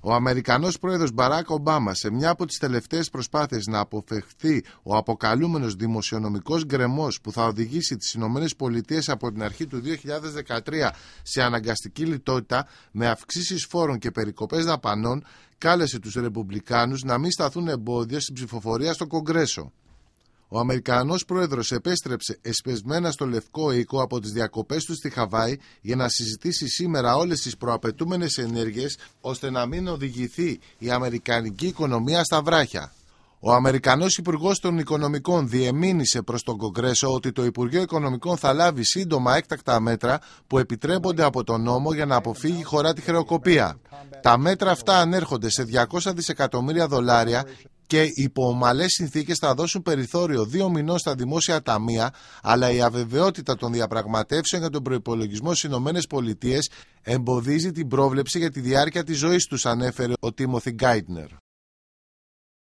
Ο Αμερικανός πρόεδρος Μπαράκ Ομπάμα σε μια από τις τελευταίες προσπάθειες να αποφευχθεί ο αποκαλούμενος δημοσιονομικός γκρεμός που θα οδηγήσει τις Ηνωμένες Πολιτείες από την αρχή του 2013 σε αναγκαστική λιτότητα με αυξήσεις φόρων και περικοπές δαπανών κάλεσε τους Ρεπουμπλικάνους να μην σταθούν εμπόδια στην ψηφοφορία στο Κογκρέσο. Ο Αμερικανός πρόεδρος επέστρεψε εσπεσμένα στο Λευκό Οίκο από τις διακοπές του στη Χαβάη για να συζητήσει σήμερα όλες τις προαπαιτούμενες ενέργειες ώστε να μην οδηγηθεί η Αμερικανική οικονομία στα βράχια. Ο Αμερικανός Υπουργός των Οικονομικών διεμήνησε προς τον Κογκρέσο ότι το Υπουργείο Οικονομικών θα λάβει σύντομα έκτακτα μέτρα που επιτρέπονται από τον νόμο για να αποφύγει η χώρα τη χρεοκοπία. Τα μέτρα αυτά ανέρχονται σε 200 δισεκατομμύρια δολάρια και υπό ομαλές συνθήκες θα δώσουν περιθώριο δύο μηνών στα δημόσια ταμεία, αλλά η αβεβαιότητα των διαπραγματεύσεων για τον προπολογισμό στι ΗΠΑ εμποδίζει την πρόβλεψη για τη διάρκεια της ζωής τους, ανέφερε ο Τίμωθη Γκάιτνερ.